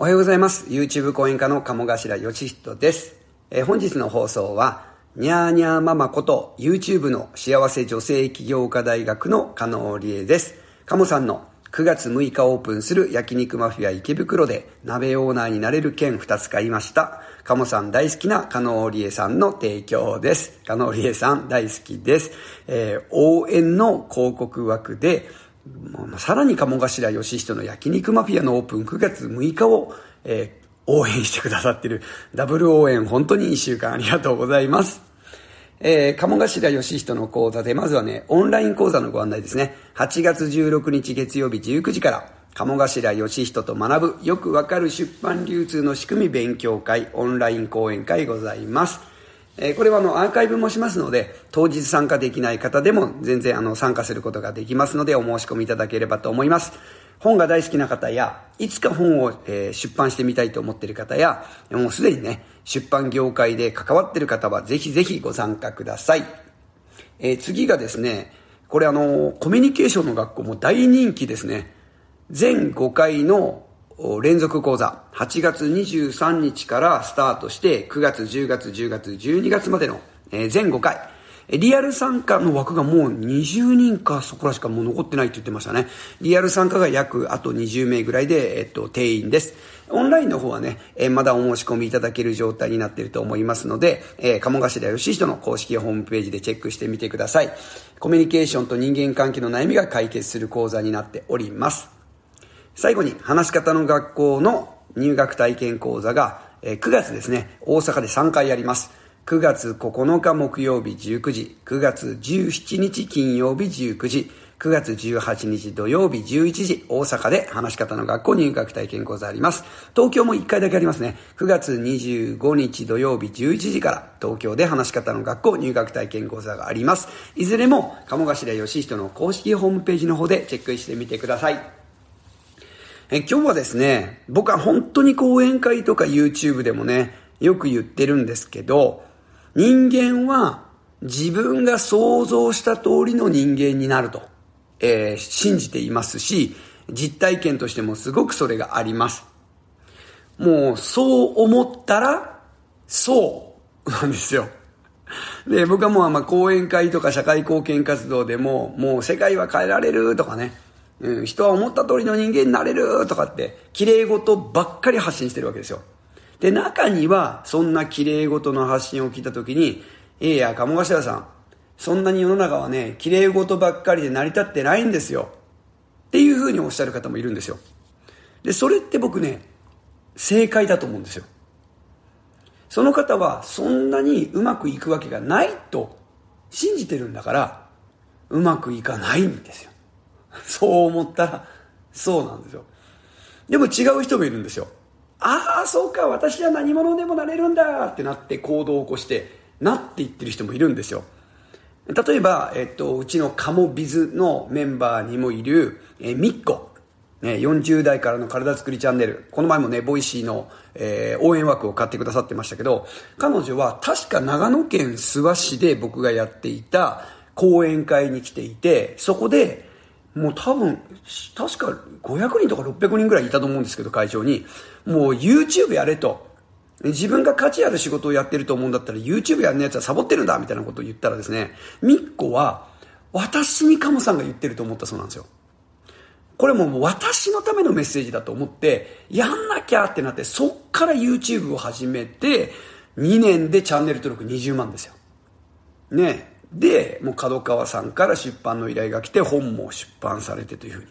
おはようございます。YouTube 講演家の鴨頭義人です。えー、本日の放送は、ニャーニャーママこと YouTube の幸せ女性起業家大学の加納理恵です。鴨さんの9月6日オープンする焼肉マフィア池袋で鍋オーナーになれる券2つ買いました。カモさん大好きな加納理恵さんの提供です。加納理恵さん大好きです。えー、応援の広告枠でさらに鴨頭義人の焼肉マフィアのオープン9月6日を、えー、応援してくださってるダブル応援本当に1週間ありがとうございます。えー、鴨頭義人の講座で、まずはね、オンライン講座のご案内ですね。8月16日月曜日19時から、鴨頭義人と学ぶよくわかる出版流通の仕組み勉強会オンライン講演会ございます。えこれはあのアーカイブもしますので、当日参加できない方でも全然あの参加することができますのでお申し込みいただければと思います。本が大好きな方や、いつか本を、え出版してみたいと思っている方や、もうすでにね、出版業界で関わっている方はぜひぜひご参加ください。えー、次がですね、これあのコミュニケーションの学校も大人気ですね。全5回の連続講座、8月23日からスタートして、9月、10月、10月、12月までの、え全5回、リアル参加の枠がもう20人かそこらしかもう残ってないって言ってましたね。リアル参加が約あと20名ぐらいで、えっと、定員です。オンラインの方はね、えまだお申し込みいただける状態になっていると思いますので、えー、鴨頭ひ人の公式ホームページでチェックしてみてください。コミュニケーションと人間関係の悩みが解決する講座になっております。最後に、話し方の学校の入学体験講座が、え9月ですね、大阪で3回あります。9月9日木曜日19時、9月17日金曜日19時、9月18日土曜日11時、大阪で話し方の学校入学体験講座あります。東京も1回だけありますね。9月25日土曜日11時から、東京で話し方の学校入学体験講座があります。いずれも、鴨頭義人の公式ホームページの方でチェックしてみてください。え今日はですね、僕は本当に講演会とか YouTube でもね、よく言ってるんですけど、人間は自分が想像した通りの人間になると、えー、信じていますし、実体験としてもすごくそれがあります。もう、そう思ったら、そうなんですよ。で、僕はもう、まあ、講演会とか社会貢献活動でも、もう世界は変えられるとかね、うん、人は思った通りの人間になれるとかって、綺麗事ばっかり発信してるわけですよ。で、中には、そんな綺麗事の発信を聞いたときに、いや、鴨頭さん、そんなに世の中はね、綺麗事ばっかりで成り立ってないんですよ。っていうふうにおっしゃる方もいるんですよ。で、それって僕ね、正解だと思うんですよ。その方は、そんなにうまくいくわけがないと信じてるんだから、うまくいかないんですよ。そう思ったら、そうなんですよでも違う人もいるんですよああそうか私は何者でもなれるんだってなって行動を起こしてなっていってる人もいるんですよ例えば、えっと、うちのカモビズのメンバーにもいる、えー、ミッコ、ね、40代からの体作りチャンネルこの前もねボイシーの、えー、応援枠を買ってくださってましたけど彼女は確か長野県諏訪市で僕がやっていた講演会に来ていてそこでもう多分、確か500人とか600人ぐらいいたと思うんですけど、会場に。もう YouTube やれと。自分が価値ある仕事をやってると思うんだったら YouTube やんのやつはサボってるんだみたいなことを言ったらですね、みっこは私にカモさんが言ってると思ったそうなんですよ。これも私のためのメッセージだと思って、やんなきゃってなって、そっから YouTube を始めて、2年でチャンネル登録20万ですよ。ねえ。で、もう角川さんから出版の依頼が来て本も出版されてというふうに。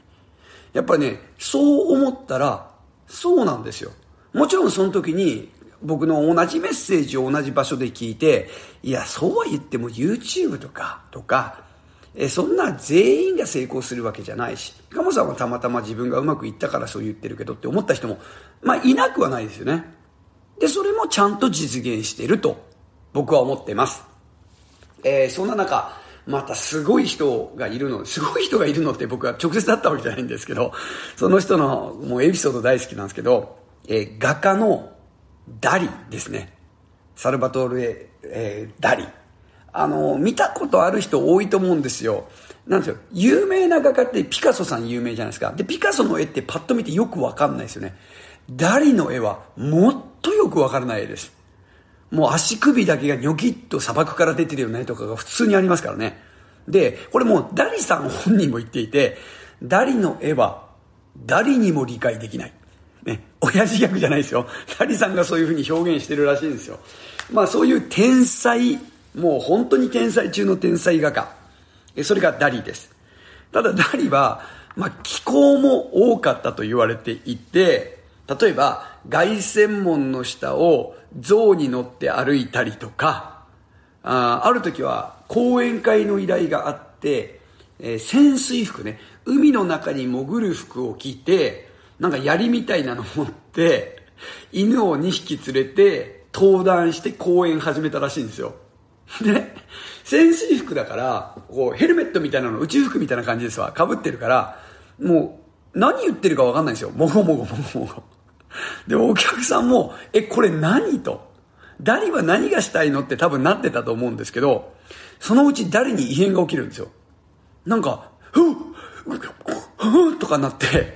やっぱりね、そう思ったら、そうなんですよ。もちろんその時に僕の同じメッセージを同じ場所で聞いて、いや、そうは言っても YouTube とか、とか、えそんな全員が成功するわけじゃないし、カモさんはたまたま自分がうまくいったからそう言ってるけどって思った人も、まあいなくはないですよね。で、それもちゃんと実現してると僕は思ってます。えー、そんな中、またすごい人がいるの、すごい人がいるのって僕は直接会ったわけじゃないんですけど、その人のもうエピソード大好きなんですけど、えー、画家のダリですね。サルバトールエ、えー、ダリ。あの、見たことある人多いと思うんですよ。なんですよ。有名な画家ってピカソさん有名じゃないですか。で、ピカソの絵ってパッと見てよくわかんないですよね。ダリの絵はもっとよくわからない絵です。もう足首だけがニョキッと砂漠から出てるよねとかが普通にありますからね。で、これもうダリさん本人も言っていて、ダリの絵は誰にも理解できない。ね、親父ギャグじゃないですよ。ダリさんがそういう風に表現してるらしいんですよ。まあそういう天才、もう本当に天才中の天才画家。それがダリです。ただダリは、まあ気候も多かったと言われていて、例えば凱旋門の下を象に乗って歩いたりとか、あある時は講演会の依頼があって、えー、潜水服ね、海の中に潜る服を着て、なんか槍みたいなの持って、犬を2匹連れて登壇して講演始めたらしいんですよ。で、潜水服だから、こう、ヘルメットみたいなの、宇宙服みたいな感じですわ。被ってるから、もう、何言ってるかわかんないんですよ。もごもごもごもご。で、お客さんも、え、これ何と。誰がは何がしたいのって多分なってたと思うんですけど、そのうち誰に異変が起きるんですよ。なんか、ふっふっとかなって、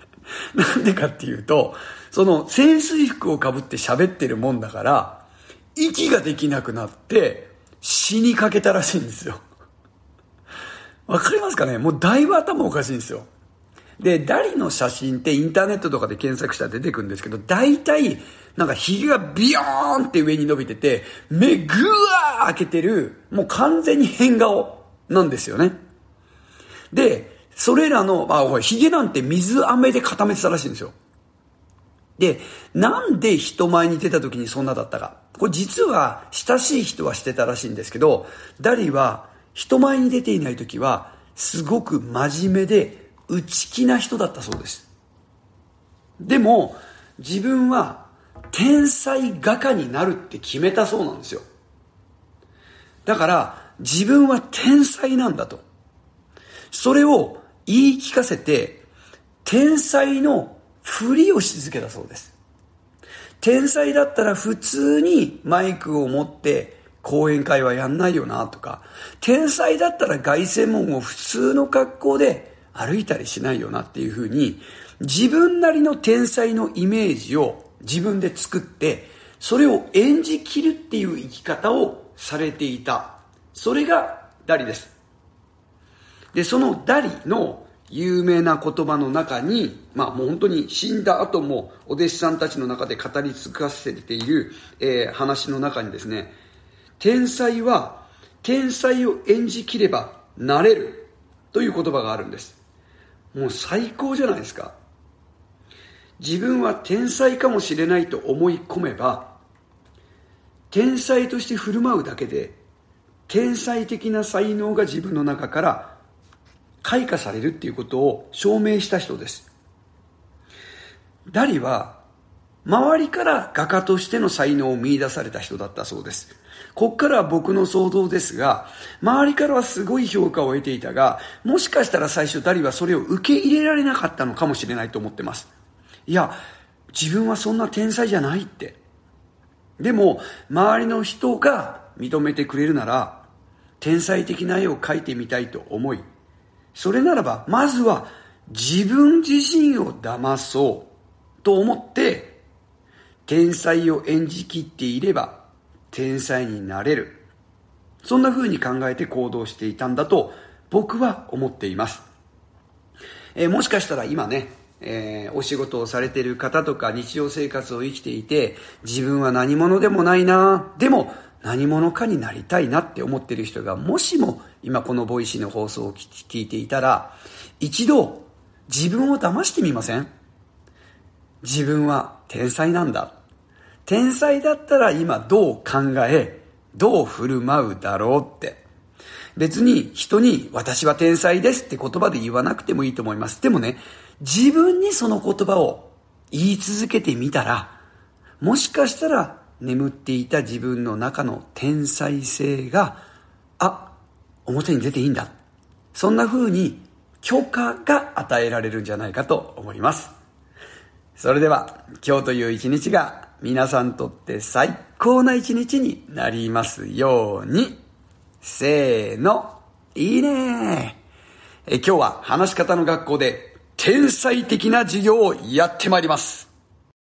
なんでかっていうと、その潜水服をかぶって喋ってるもんだから、息ができなくなって、死にかけたらしいんですよ。わかりますかねもうだいぶ頭おかしいんですよ。で、ダリの写真ってインターネットとかで検索したら出てくるんですけど、大体、なんか髭がビヨーンって上に伸びてて、目ぐわー開けてる、もう完全に変顔なんですよね。で、それらの、あ、ほ髭なんて水飴で固めてたらしいんですよ。で、なんで人前に出た時にそんなだったか。これ実は親しい人はしてたらしいんですけど、ダリは人前に出ていない時はすごく真面目で内気な人だったそうです。でも、自分は天才画家になるって決めたそうなんですよ。だから、自分は天才なんだと。それを言い聞かせて、天才のふりをし続けたそうです。天才だったら普通にマイクを持って講演会はやんないよなとか、天才だったら凱旋門を普通の格好で歩いたりしないよなっていうふうに、自分なりの天才のイメージを自分で作って、それを演じきるっていう生き方をされていた。それがダリです。で、そのダリの有名な言葉の中に、まあもう本当に死んだ後もお弟子さんたちの中で語り尽かせている、えー、話の中にですね、天才は天才を演じきればなれるという言葉があるんです。もう最高じゃないですか自分は天才かもしれないと思い込めば天才として振る舞うだけで天才的な才能が自分の中から開花されるっていうことを証明した人ですダリは周りから画家としての才能を見出された人だったそうです。こっからは僕の想像ですが、周りからはすごい評価を得ていたが、もしかしたら最初ダリはそれを受け入れられなかったのかもしれないと思ってます。いや、自分はそんな天才じゃないって。でも、周りの人が認めてくれるなら、天才的な絵を描いてみたいと思い、それならば、まずは自分自身を騙そうと思って、天才を演じきっていれば天才になれる。そんな風に考えて行動していたんだと僕は思っています。えー、もしかしたら今ね、えー、お仕事をされてる方とか日常生活を生きていて自分は何者でもないなでも何者かになりたいなって思ってる人がもしも今このボイシーの放送を聞いていたら一度自分を騙してみません自分は天才なんだ天才だったら今どう考え、どう振る舞うだろうって。別に人に私は天才ですって言葉で言わなくてもいいと思います。でもね、自分にその言葉を言い続けてみたら、もしかしたら眠っていた自分の中の天才性が、あ、表に出ていいんだ。そんな風に許可が与えられるんじゃないかと思います。それでは今日という一日が皆さんとって最高な一日になりますように。せーの、いいねえ今日は話し方の学校で天才的な授業をやってまいります。